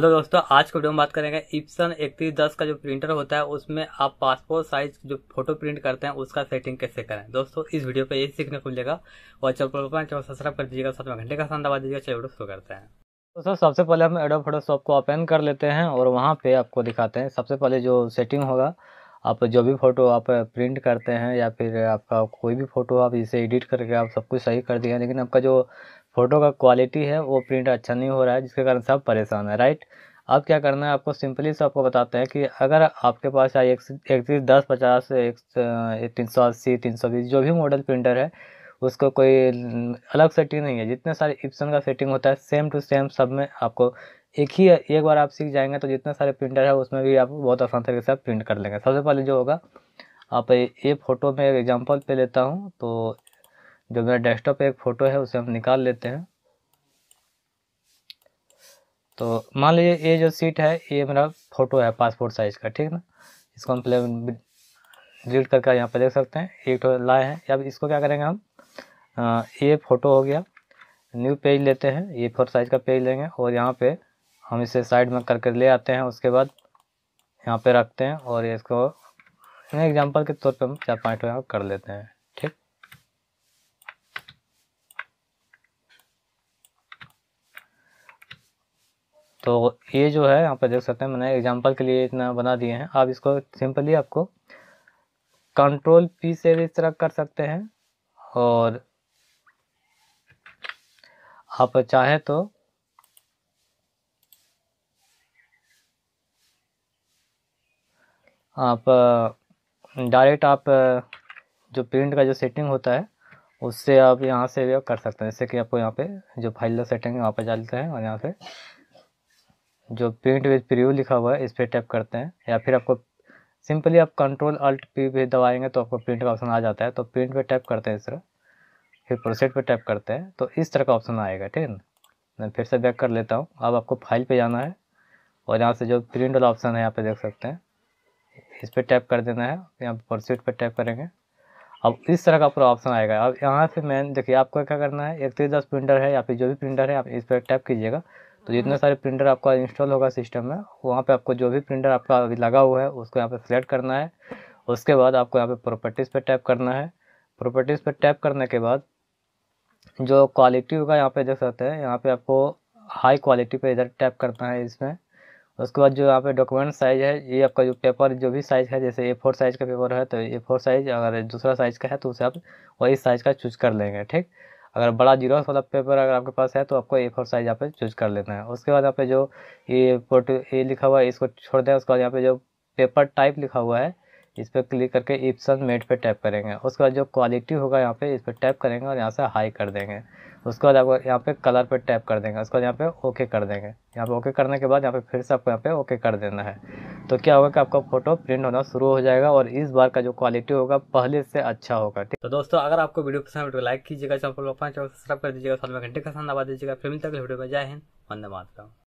hello दोस्तों आज के वीडियो में बात करेंगे इप्सन इकतीस दस का जो प्रिंटर होता है उसमें आप पासपोर्ट साइज जो फोटो प्रिंट करते हैं उसका सेटिंग कैसे करें दोस्तों इस वीडियो पे यही सीखने को मिलेगा और चल चैनल सब्सक्राइब तो कर दीजिएगा साथ में घंटे का शान दबा दीजिएगा चलिए वीडियो शुरू करते हैं दोस्तों सबसे पहले हम एडो फोटोशॉप को ओपन कर लेते हैं और वहाँ पर आपको दिखाते हैं सबसे पहले जो सेटिंग होगा आप जो भी फ़ोटो आप प्रिंट करते हैं या फिर आपका कोई भी फ़ोटो आप इसे एडिट करके आप सब कुछ सही कर दिए लेकिन आपका जो फ़ोटो का क्वालिटी है वो प्रिंट अच्छा नहीं हो रहा है जिसके कारण सब परेशान है राइट अब क्या करना है आपको सिंपली से आपको बताते हैं कि अगर आपके पास आई इकतीस दस पचास एक तीन सौ अस्सी तीन सौ बीस जो भी मॉडल प्रिंटर है उसको कोई अलग सेटिंग नहीं है जितने सारे इप्सन का सेटिंग होता है सेम टू सेम सब में आपको एक ही एक बार आप सीख जाएंगे तो जितने सारे प्रिंटर है उसमें भी आप बहुत आसान तरीके से आप प्रिंट कर लेंगे सबसे पहले जो होगा आप ये फ़ोटो में एग्जाम्पल पे लेता हूँ तो जो मेरा डेस्कटॉप पे एक फ़ोटो है उसे हम निकाल लेते हैं तो मान लीजिए ये जो सीट है ये मेरा फ़ोटो है पासपोर्ट साइज़ का ठीक ना इसको हम प्ले डिलीट करके यहाँ पर देख सकते हैं एक तो लाए हैं अब इसको क्या करेंगे हम आ, ये फ़ोटो हो गया न्यू पेज लेते हैं ये फोर साइज़ का पेज लेंगे और यहाँ पे हम इसे साइड में करके ले आते हैं उसके बाद यहाँ पे रखते हैं और इसको एग्जांपल के तौर पे हम चार पाँच यहाँ कर लेते हैं तो ये जो है यहाँ पर देख सकते हैं मैंने एग्जांपल के लिए इतना बना दिए हैं आप इसको सिंपली आपको कंट्रोल पी से भी इस तरह कर सकते हैं और आप चाहें तो आप डायरेक्ट आप जो प्रिंट का जो सेटिंग होता है उससे आप यहाँ से भी कर सकते हैं जैसे कि आपको यहाँ पे जो फाइल सेटिंग है वहाँ पर जाते हैं और यहाँ से जो पेंट विद प्रीव्यू लिखा हुआ है इस पर टैप करते हैं या फिर आपको सिंपली आप कंट्रोल अल्ट पी पे दबाएंगे तो आपको प्रिंट का ऑप्शन आ जाता है तो प्रिंट पे टैप करते हैं इस तरह फिर प्रोसेट पे टैप करते हैं तो इस तरह का ऑप्शन आएगा ठीक है ना मैं फिर से बैक कर लेता हूँ अब आपको फाइल पे जाना है और यहाँ से जो प्रिंट वाला ऑप्शन है यहाँ पे देख सकते हैं इस पर टैप कर देना है यहाँ पर प्रोसेट पर टैप करेंगे अब इस तरह का पूरा ऑप्शन आएगा अब यहाँ से मैं देखिए आपको क्या करना है एक तीस तो दस प्रिंटर है या फिर जो भी प्रिंटर है आप इस पर टैप कीजिएगा तो जितने सारे प्रिंटर आपका इंस्टॉल होगा सिस्टम में वहाँ पे आपको जो भी प्रिंटर आपका अभी लगा हुआ है उसको यहाँ पे सिलेक्ट करना है उसके बाद आपको यहाँ पे प्रॉपर्टीज़ पे टैप करना है प्रॉपर्टीज़ पे टैप करने के बाद जो क्वालिटी होगा यहाँ पे देख सकते हैं यहाँ पे आपको हाई क्वालिटी पे इधर टैप करना है इसमें उसके बाद जो यहाँ पे डॉक्यूमेंट साइज़ है ये आपका जो पेपर जो भी साइज़ है जैसे ए फोर साइज़ का पेपर है तो ए फोर साइज़ अगर दूसरा साइज़ का है तो उसे आप वही साइज़ का चूज कर लेंगे ठीक अगर बड़ा जीरो वाला मतलब पेपर अगर आपके पास है तो आपको ए फोर साइज़ यहाँ पे चूज कर लेना है उसके बाद यहाँ पे जो ये पोर्ट ए लिखा हुआ है इसको छोड़ दें उसके बाद यहाँ पे जो पेपर टाइप लिखा हुआ है इस पर क्लिक करके इप्सन मेट पे टैप करेंगे उसके बाद जो क्वालिटी होगा यहाँ पे इस पर टैप करेंगे और यहाँ से हाई कर देंगे उसके बाद आपको यहाँ पे कलर पे टैप कर देंगे उसके बाद यहाँ पे ओके कर देंगे यहाँ पे ओके करने के बाद यहाँ पे फिर से आपको यहाँ पे ओके कर देना है तो क्या होगा कि आपका फोटो प्रिंट होना शुरू हो जाएगा और इस बार का जो क्वालिटी होगा पहले से अच्छा होगा ठीक तो दोस्तों अगर आपको वीडियो पसंद है तो लाइक कीजिएगा चैनल को सब्सक्राइब कर दीजिएगा साथ में घंटे का सामना दीजिएगा फिर मिलता है वीडियो में जय हिंद वंदे मातरम